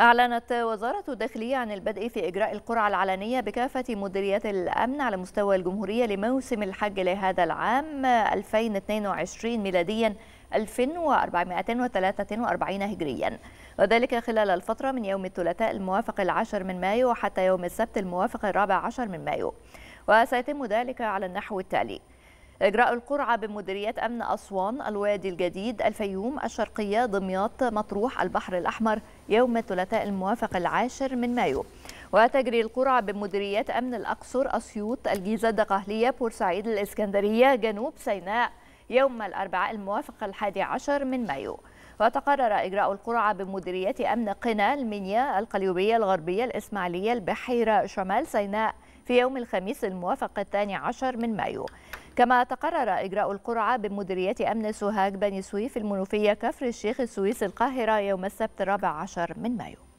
أعلنت وزارة الداخلية عن البدء في إجراء القرعة العلنية بكافة مديريات الأمن على مستوى الجمهورية لموسم الحج لهذا العام 2022 ميلادياً 1443 هجريا وذلك خلال الفترة من يوم الثلاثاء الموافق العاشر من مايو حتى يوم السبت الموافق الرابع عشر من مايو وسيتم ذلك على النحو التالي إجراء القرعة بمديريات أمن أسوان الوادي الجديد الفيوم الشرقية دمياط مطروح البحر الأحمر يوم الثلاثاء الموافق العاشر من مايو وتجري القرعة بمديريات أمن الأقصر أسيوط الجيزة الدقهلية بورسعيد الإسكندرية جنوب سيناء يوم الأربعاء الموافق الحادي عشر من مايو وتقرر إجراء القرعة بمديريات أمن قنا المنيا القليوبية الغربية الإسماعيلية البحيرة شمال سيناء في يوم الخميس الموافق الثاني عشر من مايو كما تقرر إجراء القرعة بمديرية أمن سوهاج بني سويف المنوفية كفر الشيخ السويس القاهرة يوم السبت الرابع عشر من مايو